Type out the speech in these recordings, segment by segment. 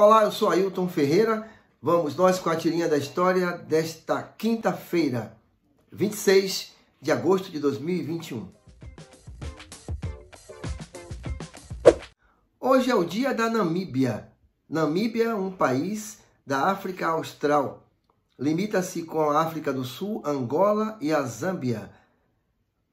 Olá, eu sou Ailton Ferreira. Vamos nós com a tirinha da história desta quinta-feira, 26 de agosto de 2021. Hoje é o dia da Namíbia. Namíbia é um país da África Austral. Limita-se com a África do Sul, Angola e a Zâmbia.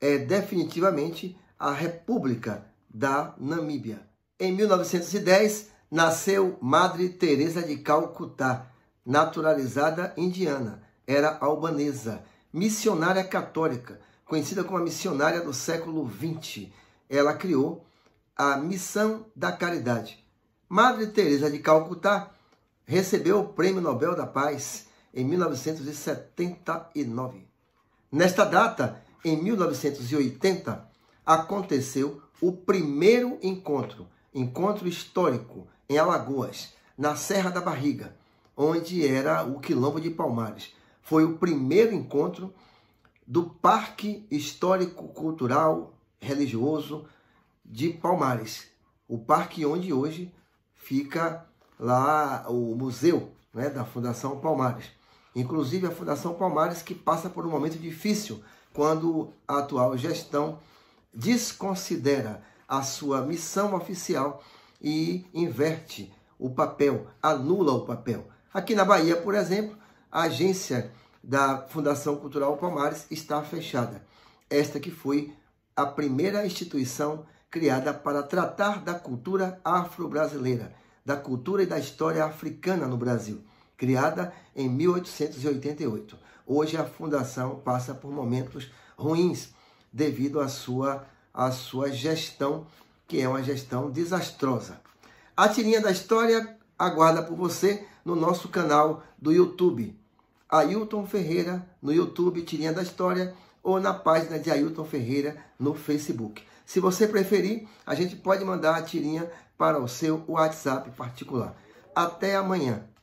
É definitivamente a República da Namíbia. Em 1910, Nasceu Madre Teresa de Calcutá, naturalizada indiana, era albanesa, missionária católica, conhecida como a missionária do século XX. Ela criou a Missão da Caridade. Madre Teresa de Calcutá recebeu o Prêmio Nobel da Paz em 1979. Nesta data, em 1980, aconteceu o primeiro encontro, encontro histórico em Alagoas, na Serra da Barriga, onde era o Quilombo de Palmares. Foi o primeiro encontro do Parque Histórico Cultural Religioso de Palmares, o parque onde hoje fica lá o museu né, da Fundação Palmares. Inclusive a Fundação Palmares que passa por um momento difícil quando a atual gestão desconsidera a sua missão oficial e inverte o papel, anula o papel. Aqui na Bahia, por exemplo, a agência da Fundação Cultural Palmares está fechada. Esta que foi a primeira instituição criada para tratar da cultura afro-brasileira, da cultura e da história africana no Brasil, criada em 1888. Hoje a fundação passa por momentos ruins devido à sua, à sua gestão que é uma gestão desastrosa. A tirinha da história aguarda por você no nosso canal do YouTube. Ailton Ferreira no YouTube, Tirinha da História, ou na página de Ailton Ferreira no Facebook. Se você preferir, a gente pode mandar a tirinha para o seu WhatsApp particular. Até amanhã.